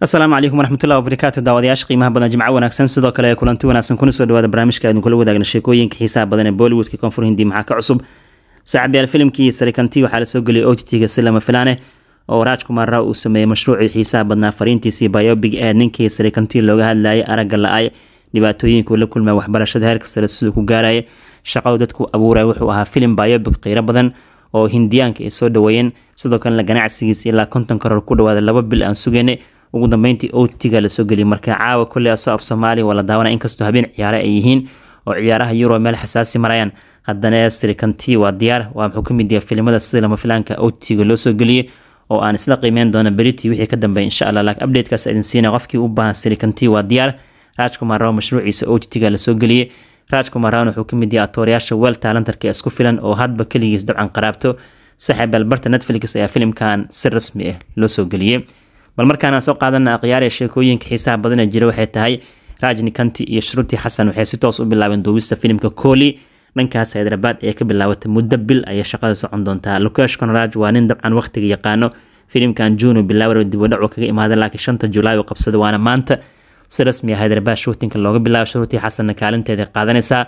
asalaamu calaykum waraxmatullahi wabarakaatu daawadayaasha qiimaha badan jimco wanaagsan sidoo kale kulanti wanaagsan kuna soo dhawaada barnaamijka aynu kula wadaagna sheekooyinka xiisaha badan ee bollywoodka koonfur hindi maxaa ka cusub saaxiibyaal filimkii sarikanti waxaa lasoo geliyay otitiga si lama filaane oo raaj kumaara uu sameeyey mashruucii xiisaha badnaa fariintiisii biobig ee ninkii sarikanti looga hadlayay aragga la-ay dhibaatooyinku la kulma waxbarashada heerka sare siduu ku gaaraya shaqadu dadku abuuraya wuxuu ahaa filim biobig qiiro badan oo hindiyaanka ay soo dhaweeyeen sidoo kalena ganacsigiisa ilaa konton koror ku dhawaada laba bil aan sugeynay ugu dambeyntii otiga lasoo geliyay marka caawa koley asoo af soomaaliya waa la daawana inkastoo habeen ciyaare ay yihiin oo ciyaaraha euro meel xasaasi marayaan haddana srikanti waa diyaar waa muxuu ka mid yahay filimada sida lama filaanka otiga loo soo geliyey oo aan isla qiimeyn doono beritii wixii ka dambeey insha allah laakiin updatekaas idin siina qofkii u baahan srikanti waa diyaar rajkumar raw mashruuciisa otiga lasoo geliyey rajkumar rawn wuxuu ka mid yahay atoorayaasha weel taalantarka isku filan oo hadba keligiis dabcan qaraabto saxiib albarta netflix ayaa filimkan si rasmi ah loo soo geliyey bal markaanaan soo qaadanna akhyaaree sheekooyinka xiisaha badana jira waxay tahay raajni iyo shurunti xasan waxay si toos u bilaabeen duubista filimka kooli dhankaas haydarabad ee ka bilaawatay muddo bil ayay shaqada socon doontaa lukesh conraj waa nin dabcan waqtiga yaqaano filimkan juno bilaawar dibadhacu kaga imaada laakiin shanta julaay u qabsada waana maanta si rasmi ah haydarabad looga bilaabo shurunti xasanna kaalinteeda qaadanaysaa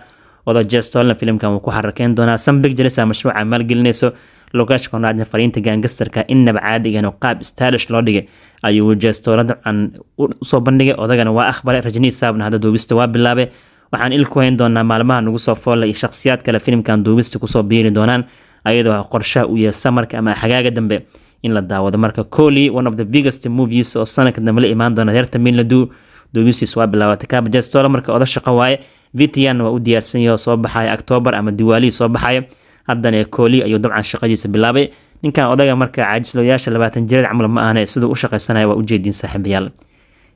odo jestolna filimkan wuu ku xarakeyn doonaa sambig jelisa mashruuca maalgelinayso logaashka honaadna fariinta gaangastarka innaba caadigana qaab staalish loo dhigay ayuu wajaastoora dabcan usoo bandhigay odagana waa akhbaray rajnii saabna hadda duubista waa bilaabay waxaan ilkuhayn doonaa maalmaha nagu soo foolla iyo shakhsiyaad kale filimkan duubista kusoo biiri doonaan ayadoo ah qorshaha u yahay samarka ama xagaaga dambe in la daawado marka coli one of the biggest movies oo sanadka dambe la imaan doona reerta miinladu duubistiis waa bilaabatay kaabajastoola marka oda shaqo waaye vitian waa u diyaarsanyaho soo baxaya octoobar ama diwaalihii soo baxaya haddana kooli ayuu dabcan shaqadiisa bilaabay ninkan odaga marka caajisloyaasha labaatan jireed camal ma ahne siduu u shaqaysanaya waa ujeediin saaxiibayaal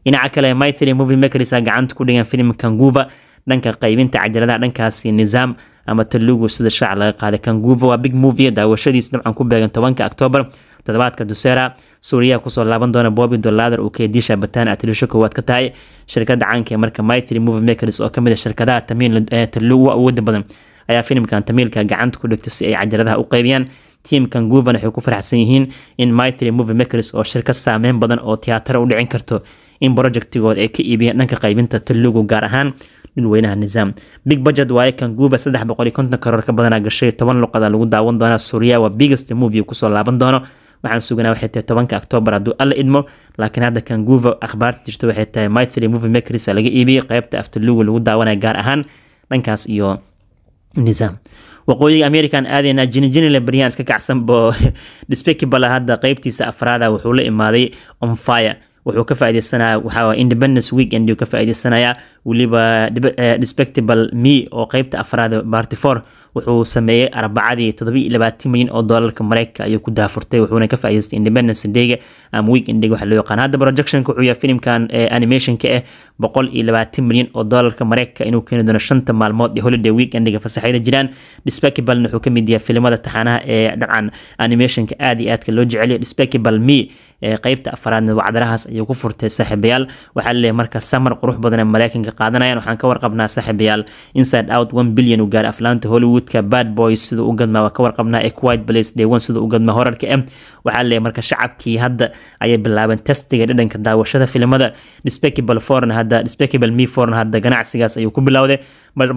dhinaca kale mythry movie makersa gacanta ku dhigan filim kanguva dhanka qaybinta cajaladaha dhankaasi nizaam ama talugu sida shaac laga qaaday kanguva waa big movie daawashadiisa dabcan ku beegan tobanka octoobar toddobaadka duseera suuriyaa kusoo laaban doona bobi dolaader uu kediisha bataan atilisho koowaad ka tahay shirkada caanka marka mythry movie makers oo kamid a ah shirkadaha tamiin talugu waa badan ayaa filimkan tamiilka gacanta ku dhigta si ay cajaladaha u qaybiyaan tiimkan guvan waxay ku faraxsan yihiin in mitry movie makers oo shir saameyn badan oo tiyaatara u dhicin karto in projectigood ay ka iibiyeen dhanka qaybinta tulugu gaar ahaan dhulweynaha nizaam big budget waaye kan guuba saddex boqol iyo konton karoor badanaa gashay toban luqada lagu daawan doonaa suuriya waa biggest movie kusoo laaban doono waxaan suganaa waxay tahay tobanka oktoobar hadduu alla idmo laakiin hadda kanguuva akhbaarta jirta waxay tahay mitry movie makers laga iibiyey qeybta aftalugu lagu daawanaya gaar ahaan dhankaas iyo nizaam waqooyiga amerikan aadaynaa ah, jinijinila baryaan iska kacsan bo dhisbekibala ah, hadda qeybtiisa afraada wuxuu la imaaday onfire wuxuu ka faaideysanaya waxaa independence weekend uu ka faaideysanaya weliba eh, despectable me oo qeybta afraada barty for wuxuu sameeyey arbacadii toddobiiyo labaatan milyan oo dolarka mareykanka ayuu ku daafurtay wuxuuna ka faa'iidaystay independence dayga ama um, week endayga waxa loo yaqaan hadda projectionka wuxuu yahay filmkan eh, animationka eh boqol iyo labaatan milyan oo dolarka mareykanka inuu keeni doono shanta maalmood ee holiday week endayga fasaxyada jiraan dispacabalna wuxuu ka mid yahay filimada taxanaha ee dabcan animationka aad iyo aadka loo jeceliyo me qeybta afaraadna wacdarahaas ayuu ku furtay saaxiibayaal waxaa laleeyahay marka samar qurux badanee mareykanka qaadanayaan waxaan ka warqabnaa saaxiibayaal inside out one billion u gaar aflaanta hollywoodka bad boys siduu u gadmaa waa ka warqabnaa ee quiet day one siduu u gadmaa horarka eh waxaa laleeyahay marka shacabkii hadda ayay bilaabeen testiga dhadhanka daawashada filimada despecable foreign hadda despecable me foreign hadda ganacsigaas ayuu ku bilowday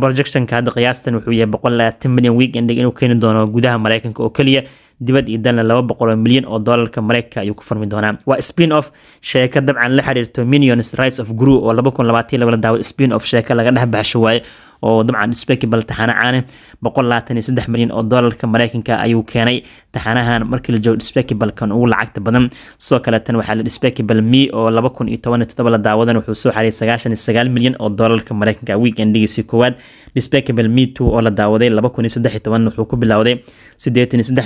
projectionka hadda qiyaastan wuxuu yahay boqol labaatan milyan weekending inuu keeni doono gudaha mareykanka oo keliya dibad iyo dalna laba boqol oo milyan oo dollarka mareykanka ayuu ku furmi doonaa waa spin off sheeko dabcan la xiriirto minions rights of grew oo laba kun labaatan labala daawad spin off sheeko laga dhex baxsho waaye oo dabcan specbal taxaano caane milyan oo dolarka mareykanka ayuu keenay taxanahan markii la joogo specbalkan ugu lacagta badan sidoo kaleetan waxaa la specbal me oo la daawadan wuxuu soo xaray milyan oo dolarka mareykanka weekendigiisii koowaad specbal me oo la daawaday wuxuu ku bilowday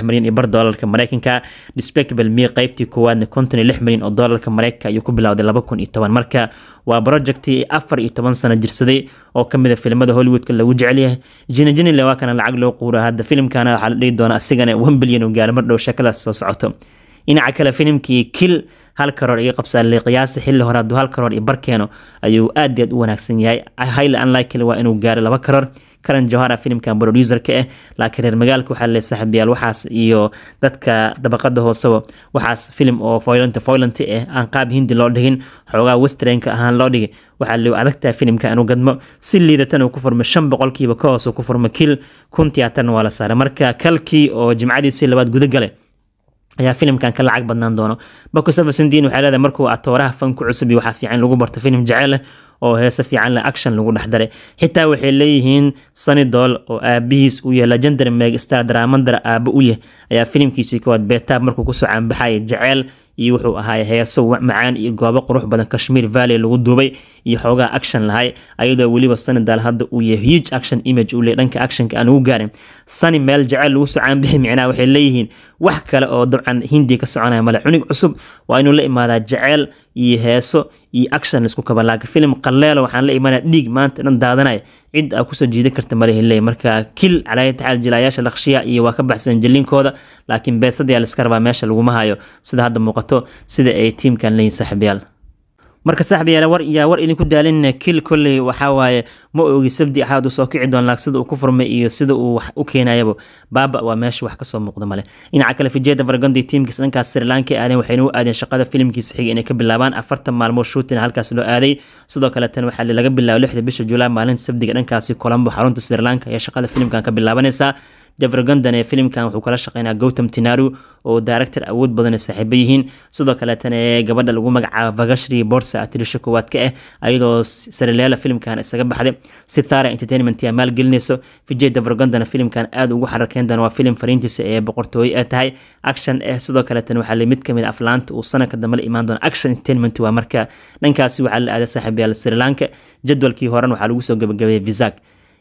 milyan iyo bar dolarka mareykanka specbal me qeybtii koowaadna milyan oo dolarka mareykanka ayuu ku bilowday marka waa projectii afar iyo toban sano jirsaday oo kamida ah filimada hollywoodka lagu jecel jecelyahay jinijinile waa kana lacag loo quura hadda filimkana waxaa la dhihi doona asigana one bilyan uu gaalo mardhow shakadaas soo socoto dhinaca kale filimkii kil hal karoor iga qabsaale qiyaasi xilli hore hadduu hal karoor iyo barkeeno ayuu aad i aad u wanaagsan yahay highly unlikely waa inuu gaaro laba karoor karan johara filimkan produserka ah eh, laakiin reer magaalka waxaa le saaxiibayaal waxaas iyo dadka dabaqada hooseba waxaas filim oo foylanta foylanta ah eh, aan qaab hindi loo dhigin xoogaa westrenka ahaan loo dhigi waxaa le adagtaa filimka anu gadmo si liidatan uu ku furmo shan boqolkiiba ka hoos ku furmo kil kun tiyaatan waa la saaray marka kalkii oo jimcadiisii labaad gudagalay ayaa filimkan ka lacag badnaan doono bakosafasindiin waxay leedahay markuu atooraha fanku cusub waxaa fiican lagu barto filim jeceel eh, oo heese fiican leh action lagu dhex daray xitaa waxay leeyihiin sanidol oo aabihiis u yahay legender megstar daraamandar aabo u yah ayaa filimkiisii kowaad beetaab markuu kusoo canbaxaya jeceel iyo wuxuu ahaay heeso macaan iyo goobo qurux badan kashmir valley lagu duubay iyo xoogaa action lahay ayadoo weliba sanidal hadda uu yahay huge action image uu leey dhanka actionka aan ugu gaarin sani meel jaceyl lagu soo caanbixi micnaha waxay leeyihiin wax kale oo dabcan hindiya ka soconaya male cunug cusub waa inuu la imaadaa jeceyl iyo heeso iyo action isku kabanlaakiin filim qaleelo waxaan la imanaya dhiig maanta dhan daadanaya cid aa kusoo jiidan karta malehinley marka kil calaayataxaal jilaayaasha lakshiya iyo waa ka baxsan jalinkooda laakiin beesadii aa rabaa meesha laguma hayo sida hadda muuqato sida ay tiamkan leeyihin saaxibyaal marka saaxbiyaale war yaa war idinku daalin kil kolley waxaa waaye ma oogi sabdi axaad uu soo kici doonaa sida uu ku furmay iyo sida uu wax u keenayaba baaba waa meesha wax kasoo muuqda male dhinaca kale fijeeda fargandi tiimkiis dhankaas sri aadeen waxayna u aadeen shaqada filimkiisa xiga inay ka bilaabaan afartan maalmood shootina halkaas loo aaday sidoo kaletan waxaa laga bilaabo lixda bisha julaay maalinta sabdiga dhankaasi colombo xarunta sri ayaa shaqada filimkan ka bilaabanaysaa devergondan ee filimkan wuxuu kala shaqeynaa gowtam tinaru oo daaractar awood badan saaxiibo yihiin sidoo kaleetana ee gabadha lagu magacaabo vagashri borsa atirisha koowaad ka ah eh, ayadoo sareleela filimkan isaga baxday sithara entertainment yaa maalgelinayso vijay devergondana filimkan aada ugu xarakeyn waa filim fariintiisa ee boqortooyo ee tahay action eh sidoo kaleetana waxaa la mid kamid ah aflaanta uu sanadka dambe la imaan doona action entertainment waa marka dhankaasi waxaa la aaday saaxiibayaal sri lanka jadwalkii horan waxaa lagu soo gabagabeeyay visak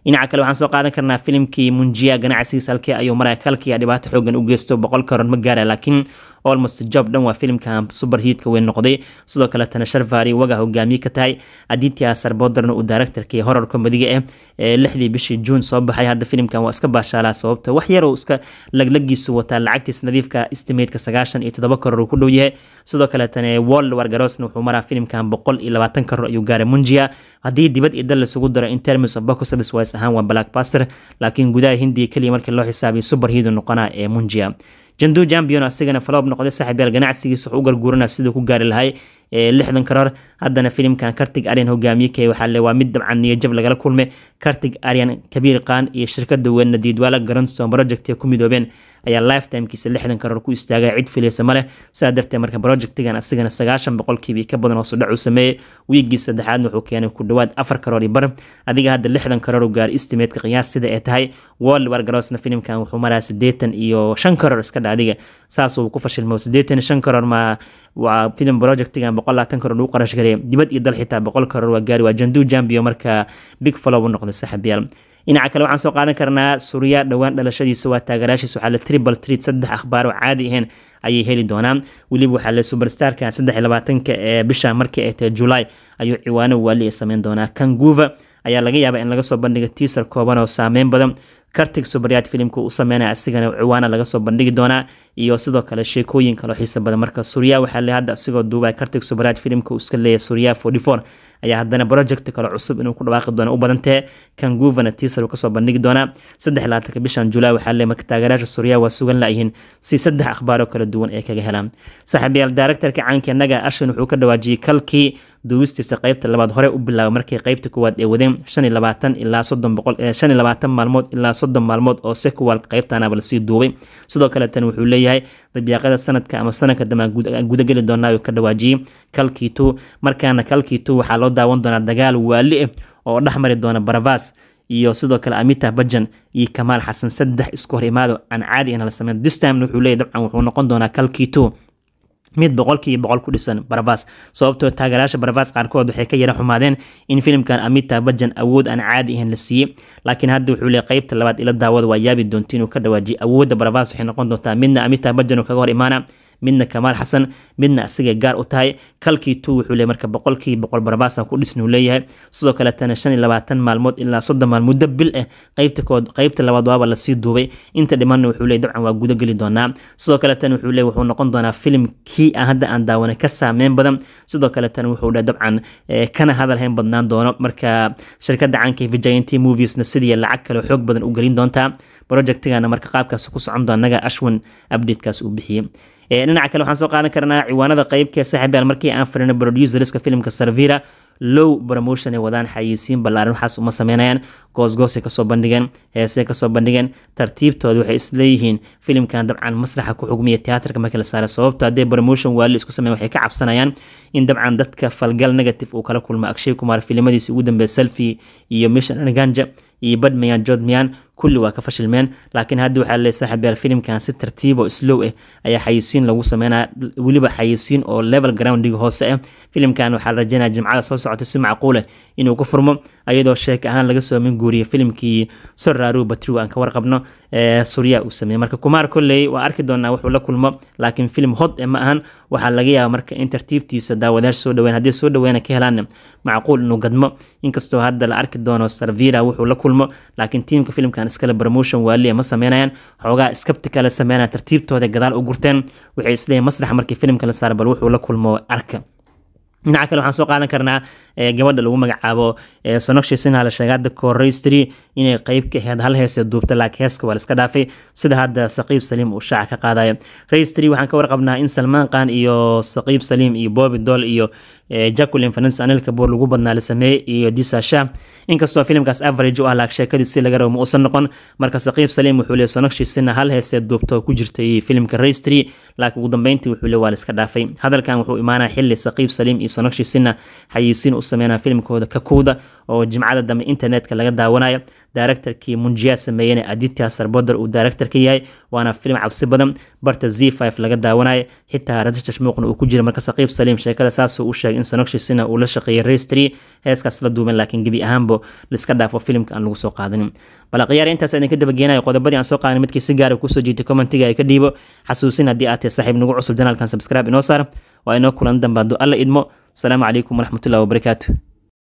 dhinaca kale waxaan soo qaadan karnaa filimkii munjiya ganacsigiisa halkii ayuu maraykalkiya dhibaato xoogan u geysto boqolka ron ma gaara laakiin olmost job dhan waa filimkan subarhiidka weyn noqday sidoo kaletana sharvari waga hogaamiye ka tahay aditya sarbodarna uu directorkii horor komediga eh lixdii bishii juun soo baxay hadda filimkan waa iska baashaalaa sababta wax yaroo iska laglagiisu wataa lacagtiis nadiifka estimateska sagaashan iyo toddoba koror uu ku dhow yahay sidoo kaletana wall wargarosna wuxuu maraa filimkan boqol iyo labaatan koror ayuu gaaray munjiya haddii dibad iyo dal lasugu daro in terms of box waa سياس اهان وان بلاك باستر لكن قداه هندي كلي مرك اللو حسابي سوبر هيدو نقنا اي منجيا جندو جامبيون اسيغان فلوب نقضي ساحبيال غناع سيغي سحوغر قورنا سيدو غاري الهاي lixdan karar haddana filimkan kartig aryan hogaamiye waxaale waa mid dabcan iyo lagala kulme kartig aryan kabiir kaan iyo shirkada weynadiidwaala garanstone project ee ku midoobeen ayaa lifetimkiisa lixdan karar ku istaagay cid filaysa maleh sidaa darteed marka projectigan asigana sagaashan boqolkiiba ka badan hoos udhac uu sameeyey wiigii saddexaadna wuxuu keenay ku dhawaad afar karoor iyo bar adiga hadda lixdan karoor u gaar istimeedka qiyaas sida ee tahay world war garosna filimkan wuxuu maraa siddeetan iyo shan karoor iska dha adiga saasuu ku fashilmo siddeetan shan karoor ma waa filim projectigan boqolabaatan karoor lagu qarash garaya dibad iyo dal xitaa boqol karoor waa gaari waa janduu jambio markaa big folow u noqda saaxiibayaal dhinaca kale waxaan soo qaadan karnaa suuriya dhowaan dhalashadiisa waa taageerayaashiisa waxaa la tribal treat saddex akhbaar oo caadi ahayn ayay heli doonaan weliba waxaa la superstarka saddex labaatanka ee bisha markii ay tahay julaay ayuu ciwaano waali ee sameyn doonaa kanguva ayaa laga yaabaa in laga soo bandhiga tiisar kooban oo saameyn badan kartig subaryaad filimka uu sameynaya asigana ciwaana laga soo bandhigi doonaa iyo sidoo kale sheekooyin kaloo xiisa badan marka surya waxaa le hadda asigoo duubay kartig subaryaad filimka uu iska leeyahay surya forty four ayaa haddana project kale cusub inuu ku dhawaaqi doono u badantee kanguvana tiisar uu kasoo bandhigi doonaa saddex labaatanka bishan julaay waxaa le marka taageerayaasha surya waa sugan laayihiin si saddex akhbaaroo kala duwan ay kaga helaan saaxiibayaal directorka caanka naga ashin wuxuu ka dhawaajiyey kalkii duubistiisa qaybta labaad hore u bilaabay markii qaybta koowaad ay wadeen shan iyo labaatan ilaa soddon boqol shan iyo labaatan maalmood ilaa soddon maalmood oo sekuwal qaybtan aba lasii duubay sidoo kale tan wuxuu leeyahay dabyaaqada sanadka ama sanadka damaan gudageli doonaa ka dhawaajiyey kalkiito markaana kalkiito waxaa loo daawan doonaa dagaal waali ah oo dhexmari doona baravas iyo sidoo kale amita bajan iyo kamaal xasan saddex isku hor imaado aan caadi in la sameyn distam wuxuu leeyahay dabcan wuxuu noqon doonaa kalkiito mid boqolkiiyo boqol ku dhisan barvas sababtoo taageerayaasha barvas qaarkood waxay ka yara xumaadeen in filimkan amita bajan awood aan caadi ahayn la siiyey laakiin hadda wuxuu leey qaybta labaad ila daawada waa yaabi doonta inuu ka dhawaajiyo awoodda barvas waxay noqon doontaa midna amita bajan oo kaga hor imaana midna kamaal xasan midna asigay gaar u tahay kalkii tu wuxuu leey marka boqolkii boqol barbaasan ku dhisnuu leeyahay sidoo kaletana shan iyo labaatan maalmood ilaa soddon maalmuddo bil ah qaybta qaybta labaad waaba lasii duubay inta dhimanna wuxuu leey dabcan waa gudageli doonaa sidoo kaletana wuxuu leey wuxuu noqon doonaa filim kii ah hadda aan daawanay ka saameyn badan sidoo kaletana wuxuu dheh dabcan eh, kana hadalhayn badnaan doono marka shirkadda caanka vigint moviesna sidii lacag kale xoog badan u gelin doontaa projectigana marka qaabkaas ku socon doonnaga ashwin abdetekaas uu bixiyey dhinaca eh, kale waxaan soo qaadan karnaa ciwaanada qeybka saxibel markii aan fadhina producerska filimka servira low promotion ay wadaan xayeysiin ballaaran waxaas uma sameynayaan goosgoosay kasoo bandhigeen heesay kasoo bandhigeen tartiibtooda waxay isleeyihiin filimkan dabcan masraxa ku xugmiya teatarka markii la saara sababto haddee promotion waali isku sameyn waxay ka cabsanayaan in dabcan dadka falgal negative uu kala kulma akshay kumaar filimadiisa ugu dambeeya selfie iyo mission and iyo badhmayan jodmian kulli waa ka fashilmeen laakiin hadda waxaa le saaxiibyaal filimkan si tartiib oo slow ah ayaa xayisiin lagu sameynaya weliba xayisiin oo level groundiga hoose ah eh. filimkan waxaa rajeynaya jimcada soo socota si macquuleh inuu ku furmo iyadoo sheek ahaan laga soo minguuriyay filimkii soraaru batriw aan ka warqabno ee suryaa uu sameeyey marka kumaar kolley waa arki doonaa wuxuu la kulmo laakiin filim hod e eh ma ahan waxaa laga yaabaa marka in tartiibtiisa daawadayaal soo dhaween haddii soo dhaweena ka helaanna macquul inuu gadmo inkastoo hadda la arki doono sarvira wuxuu la kulmo laakiin tiimka filimkan iskale promotion waaliya ma sameynayaan xoogaa iskabti kale sameynaya tartiibtooda gadaal u gurteen waxay isleeyiin masrax markii filimka la saara bal wuxuu la kulmo arka dhinaca kale waxaan soo qaadan karnaa eh, gabadha lagu magacaabo eh, sonokshe sinha la sheegay hadda korreystri inay qeyb ka ahayd hal heesee duubta laakiin heeska waa la iska dhaafay sida hadda saqiib saliim uu shaaca ka qaadayo reystri waxaan ka warqabnaa in salmaan qaan iyo saqiib saliim iyo boobi dol iyo jacquelin fernandes anelka boor lagu badnaa sameeyey iyo disasha inkastoo filimkaas average u ah laag sheekadiisi laga rabo ma uusan noqon marka saqiib saliim wuxuu leey sonagshiisina hal heesee duubto ku jirtay filimka raystry laakiin ugu dambeyntii wuxuu le waa la dhaafay hadalkan wuxuu imaanaa xilli saqiib saliim iyo sonagshiisina xayiisiin u sameynaa filimkooda kakowda oo jimcada dambe internetka laga daawanayo daaractarkii munjiya sameeyana aditya sarboder uu daaractarka yahay waana filim cabsi badan barta z five laga daawanaya xitaa rajashash muuqna uu ku jira marka saqiib saliim sheekada saasoo uu sheegay in sanogshisina uu la shaqeeyay restry heeskaas la duuban laakiin gebi ahaanba liska dhaafo filimka aan lagu soo qaadanin bal akhyaar intaas idinka dabageenayo qodobadii aan soo qaadan midkii si gaara kusoo jiitay commentiga ay ka dhiibo xasuusin haddii aad tahay saaxiib nagu cusub janaalkan subscribe inoo saar waa inoo kulan dambaado alla idmo asalaamu calaykum waraxmatullahi wabarakaatu